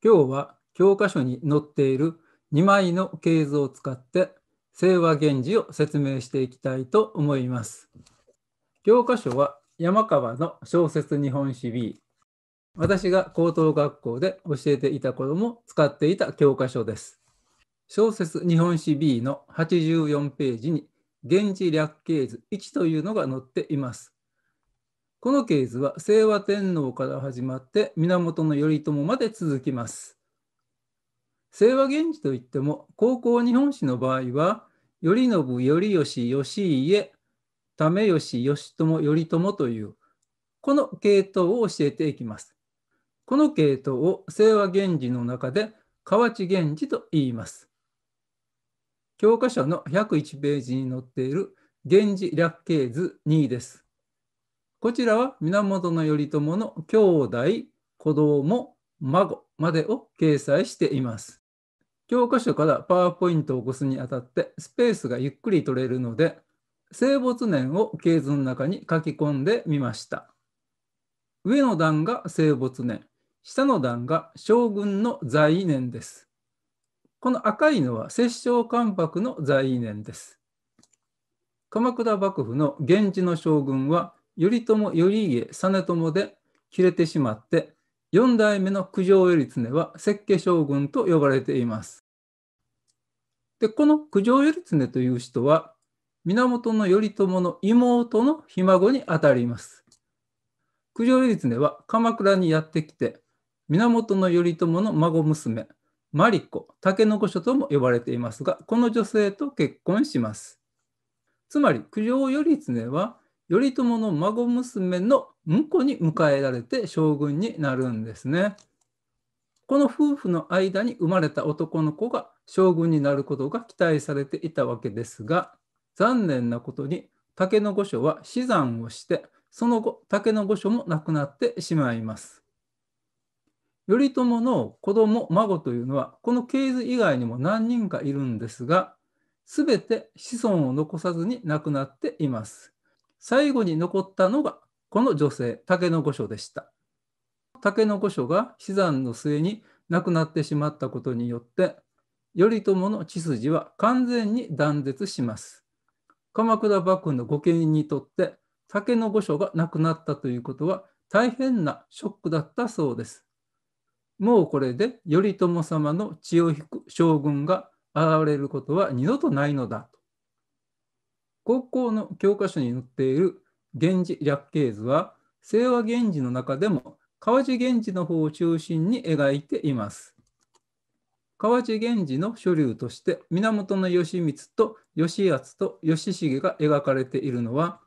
今日は教科書に載っている2枚の経図を使って清和源氏を説明していきたいと思います。教科書は山川の小説日本史 B 私が高等学校で教えていた頃も使っていた教科書です。小説日本史 B の84ページに「源氏略形図1」というのが載っています。この系図は清和天皇から始まって源頼朝まで続きます。清和源氏といっても高校日本史の場合は頼信頼義義家為義義朝頼朝というこの系統を教えていきます。この系統を清和源氏の中で河内源氏と言います。教科書の101ページに載っている源氏略系図2です。こちらは源頼朝の兄弟、子供、孫までを掲載しています。教科書からパワーポイントを起こすにあたってスペースがゆっくり取れるので、生没年を系図の中に書き込んでみました。上の段が生没年、下の段が将軍の在位年です。この赤いのは摂政関白の在位年です。鎌倉幕府の源氏の将軍は頼朝頼家実朝で切れてしまって4代目の九条頼経は設計将軍と呼ばれています。でこの九条頼経という人は源頼朝の妹のひ孫にあたります。九条頼経は鎌倉にやってきて源頼朝の孫娘マリコ、竹の子書とも呼ばれていますが、この女性と結婚します。つまり、九条頼経は頼朝の孫娘の婿に迎えられて将軍になるんですね。この夫婦の間に生まれた男の子が将軍になることが期待されていたわけですが、残念なことに竹の御所は死産をして、その後竹の御所もなくなってしまいます。頼朝の子供孫というのはこの系図以外にも何人かいるんですが全て子孫を残さずに亡くなっています。最後に残ったのがこの女性竹の御所でした竹の御所が死産の末に亡くなってしまったことによって頼朝の血筋は完全に断絶します鎌倉幕府の御家人にとって竹の御所が亡くなったということは大変なショックだったそうですもうこれで頼朝様の血を引く将軍が現れることは二度とないのだと高校の教科書に載っている源氏略形図は清和源氏の中でも川地源氏の方を中心に描いています。川地源氏の書流として源義満と義敦と義重が描かれているのは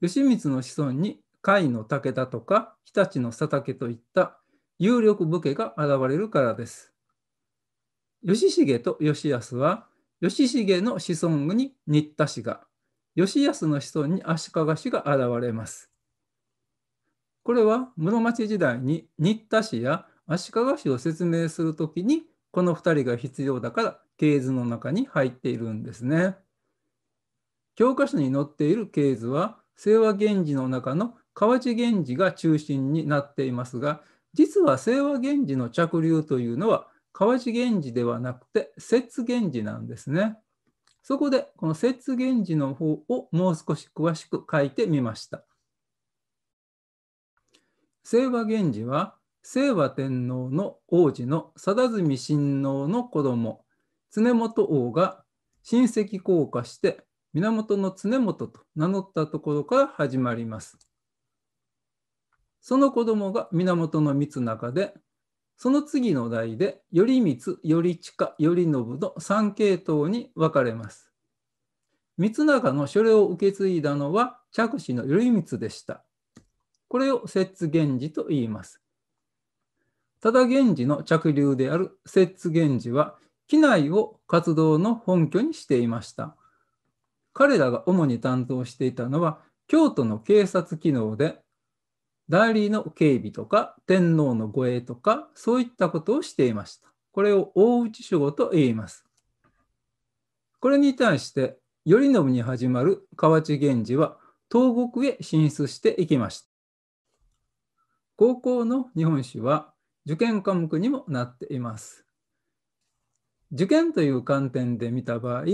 義満の子孫に甲斐の武田とか日立の佐竹といった有力武家が現れるからです。義重と義康は義重の子孫に新田氏が義康の子孫に足利氏が現れます。これは室町時代に新田氏や足利氏を説明するときにこの2人が必要だから系図の中に入っているんですね。教科書に載っている系図は清和源氏の中の河内源氏が中心になっていますが実は清和源氏の着流というのは河内源氏ではなくて摂源氏なんですね。そこでこの節源氏の方をもう少し詳しく書いてみました。清和源氏は清和天皇の王子の定住親王の子供常本王が親戚降下して源の常本と名乗ったところから始まります。その子供が源の光中でその次の代で頼光、頼親頼信の3系統に分かれます。光永のそれを受け継いだのは着手の頼光でした。これを摂津源氏と言います。ただ源氏の着流である摂津源氏は、機内を活動の本拠にしていました。彼らが主に担当していたのは、京都の警察機能で、代理の警備とか天皇の護衛とかそういったことをしていました。これを大内守護と言います。これに対して頼信に始まる河内源氏は東国へ進出していきました。高校の日本史は受験科目にもなっています。受験という観点で見た場合、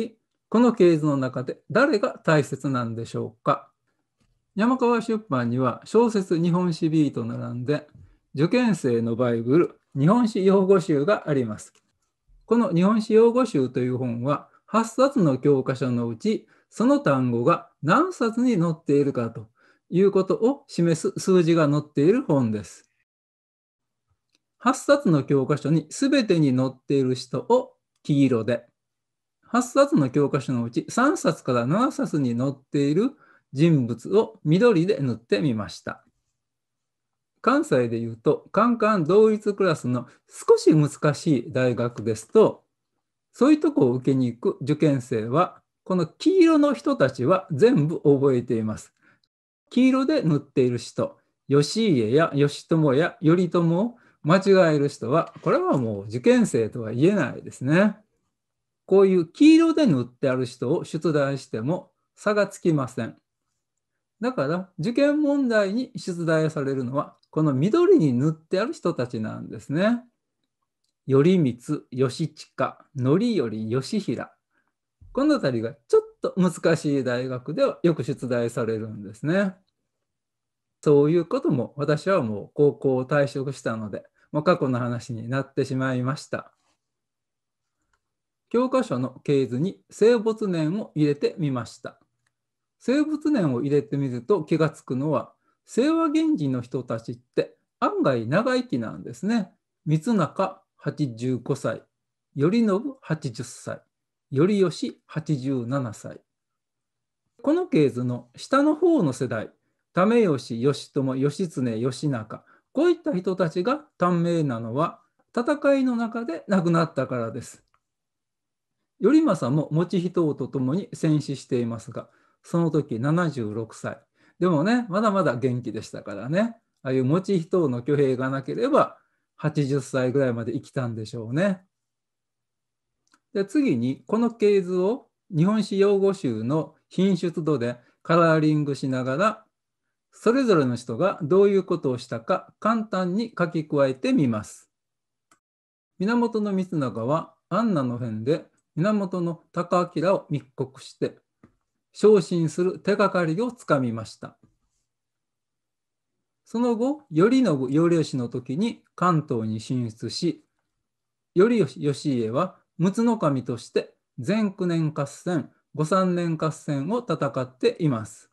この系図の中で誰が大切なんでしょうか山川出版には小説日本史 B と並んで受験生のバイブル日本史用語集があります。この日本史用語集という本は8冊の教科書のうちその単語が何冊に載っているかということを示す数字が載っている本です。8冊の教科書に全てに載っている人を黄色で8冊の教科書のうち3冊から7冊に載っている人物を緑で塗ってみました。関西で言うと、カンカン同一クラスの少し難しい大学ですと、そういうとこを受けに行く受験生は、この黄色の人たちは全部覚えています。黄色で塗っている人、義家や義朝や頼朝を間違える人は、これはもう受験生とは言えないですね。こういう黄色で塗ってある人を出題しても差がつきません。だから受験問題に出題されるのはこの緑に塗ってある人たちなんですね。頼光、義親、範頼、義平。この辺りがちょっと難しい大学ではよく出題されるんですね。そういうことも私はもう高校を退職したので、もう過去の話になってしまいました。教科書の系図に生没年を入れてみました。生物年を入れてみると気がつくのは、清和源氏の人たちって案外長生きなんですね。三中85歳、頼信80歳、頼義87歳。この系図の下の方の世代、為義、義朝、義経、義仲、こういった人たちが短命なのは、戦いの中で亡くなったからです。頼政も持ち人と共に戦死していますが、その時76歳。でもね、まだまだ元気でしたからね。ああいう持ち人の挙兵がなければ、80歳ぐらいまで生きたんでしょうね。で次に、この系図を日本史用語集の品質度でカラーリングしながら、それぞれの人がどういうことをしたか簡単に書き加えてみます。源光長はンナの変で源の高明を密告して昇進する手がかりをつかみました。その後、頼信頼吉の時に関東に進出し、頼義家は陸奥守として全9年合戦、5、3年合戦を戦っています。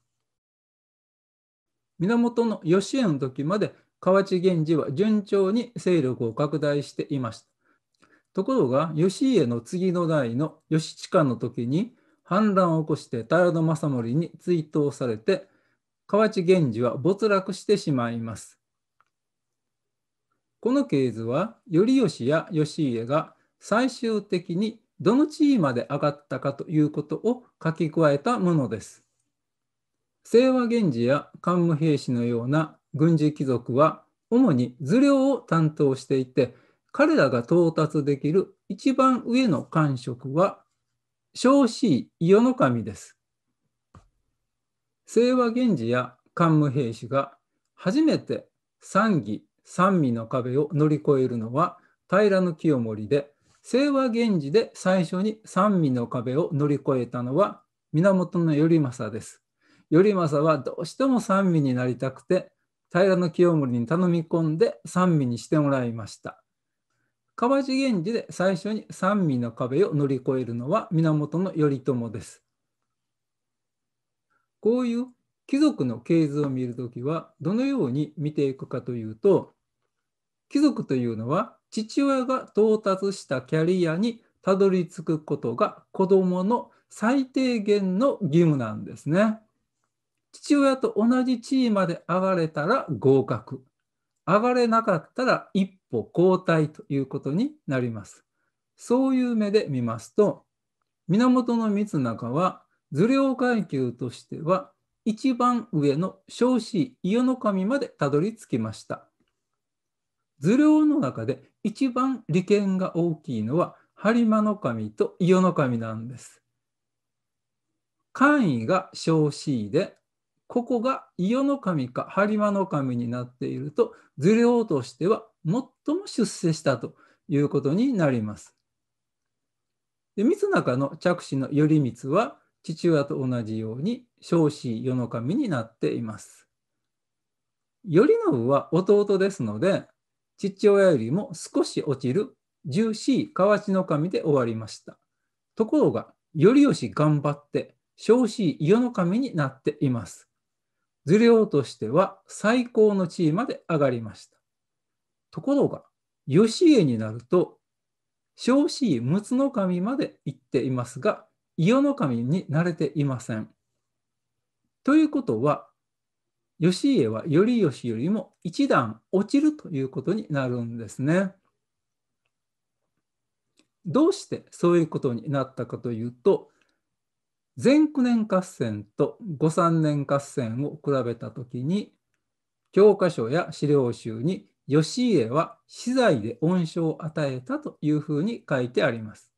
源義家の時まで河内源氏は順調に勢力を拡大していました。ところが義家の次の代の義親の時に反乱を起こして平将盛に追悼されて河内源氏は没落してしまいます。この系図は頼義や義家が最終的にどの地位まで上がったかということを書き加えたものです。清和源氏や桓武平氏のような軍事貴族は主に頭領を担当していて彼らが到達できる一番上の官職は少子伊予の神です。清和源氏や桓武平氏が初めて三義三味の壁を乗り越えるのは平清盛で清和源氏で最初に三味の壁を乗り越えたのは源頼政です。頼政はどうしても三味になりたくて平清盛に頼み込んで三味にしてもらいました。河内源氏で最初に三味の壁を乗り越えるのは源頼朝です。こういう貴族の系図を見るときはどのように見ていくかというと貴族というのは父親が到達したキャリアにたどり着くことが子どもの最低限の義務なんですね。父親と同じ地位まで上がれたら合格上がれなかったら一歩交代ということになります。そういう目で見ますと、源光仲は、頭領階級としては、一番上の少子伊予守までたどり着きました。頭領の中で一番利権が大きいのは、播磨守と伊予守なんです。官位が少子で、ここが伊予守か播磨守になっていると、頭領としては最も出世したということになります。で三中の着手の頼光は父親と同じように少子世の神になっています。頼信は弟ですので父親よりも少し落ちる重視河内の神で終わりました。ところが頼義頑張って少子世の神になっています。頭領としては最高の地位まで上がりました。ところが、義家になると、少子陸奥の神まで行っていますが、伊予の神に慣れていません。ということは、義家は頼義よりも一段落ちるということになるんですね。どうしてそういうことになったかというと、前九年合戦と後3年合戦を比べたときに、教科書や資料集に義家は資材で恩賞を与えたというふうに書いてあります。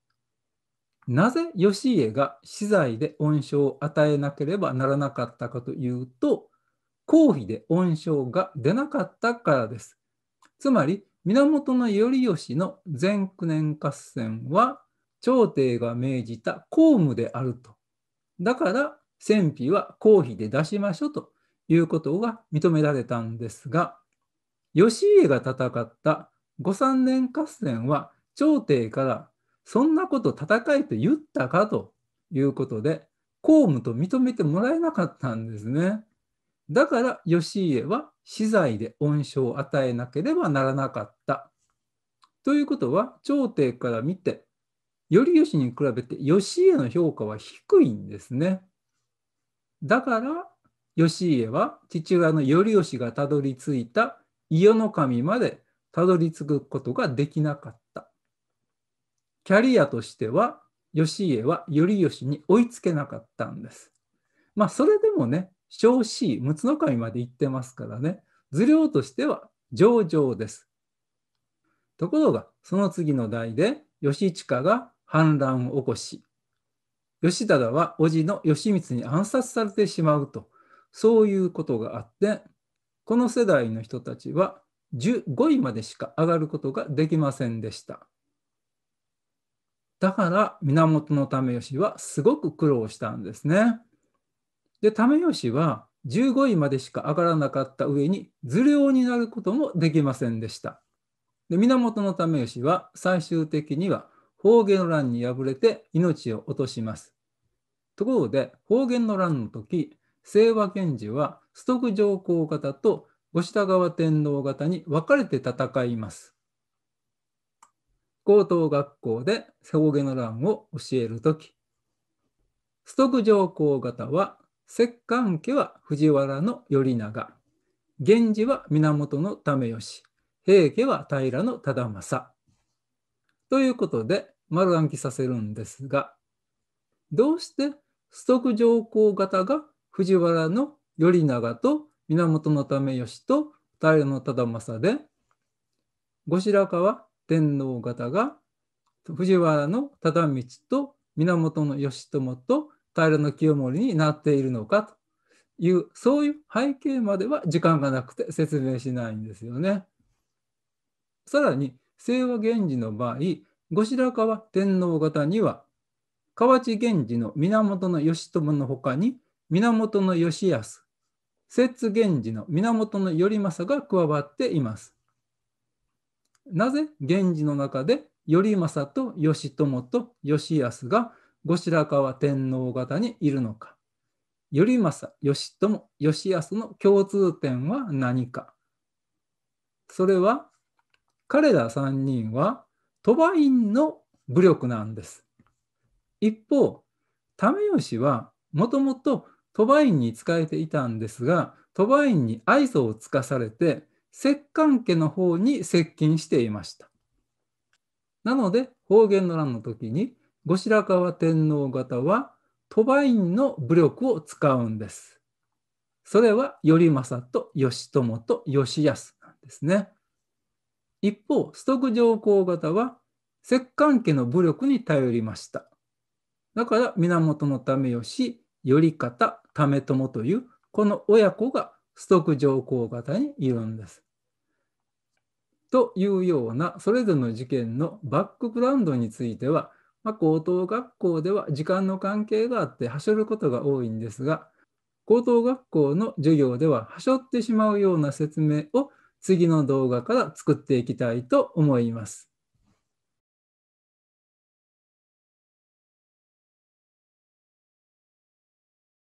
なぜ義家が死罪で恩賞を与えなければならなかったかというと、公費で恩賞が出なかったからです。つまり、源頼義の全九年合戦は、朝廷が命じた公務であると。だから、戦費は公費で出しましょうということが認められたんですが、義家が戦った御三年合戦は朝廷からそんなこと戦えと言ったかということで公務と認めてもらえなかったんですね。だから義家は死罪で恩賞を与えなければならなかった。ということは朝廷から見て頼義に比べて義家の評価は低いんですね。だから義家は父親の頼義がたどり着いた世の神までたどり着くことができなかった。キャリアとしては、義家は頼義に追いつけなかったんです。まあ、それでもね、少子、六奥の神まで行ってますからね、図量としては上々です。ところが、その次の代で、義親が反乱を起こし、義忠は叔父の義満に暗殺されてしまうと、そういうことがあって、この世代の人たちは15位までしか上がることができませんでした。だから源為義はすごく苦労したんですね。で、為義は15位までしか上がらなかった上に頭領になることもできませんでした。で源為義は最終的には方言の乱に敗れて命を落とします。ところで方言の乱の時清和源氏は須徳上皇方と後下川天皇方に分かれて戦います。高等学校で背負の乱を教えるとき、須徳上皇方は、摂関家は藤原の頼長、源氏は源の為義、平家は平の忠政。ということで、丸暗記させるんですが、どうして須徳上皇方が藤原の頼長と源め義と平の忠政で、後白河天皇方が藤原の忠道と源義朝と平清盛になっているのかというそういう背景までは時間がなくて説明しないんですよね。さらに清和源氏の場合後白河天皇方には河内源氏の源義朝のほかに源義康摂源氏の源頼政が加わっています。なぜ源氏の中で頼政と義朝と義康が後白河天皇方にいるのか頼政義朝義康の共通点は何かそれは彼ら3人は鳥羽院の武力なんです。一方為義はもともと鳥羽院に仕えていたんですが、鳥羽院に愛想をつかされて、摂関家の方に接近していました。なので、方言の乱の時に、後白河天皇方は鳥羽院の武力を使うんです。それは頼政と義朝と義康なんですね。一方、崇徳上皇方は摂関家の武力に頼りました。だから源為義、頼方、為朝というこの親子がック上皇方にいるんです。というようなそれぞれの事件のバックグラウンドについては、まあ、高等学校では時間の関係があってはしょることが多いんですが高等学校の授業でははしょってしまうような説明を次の動画から作っていきたいと思います。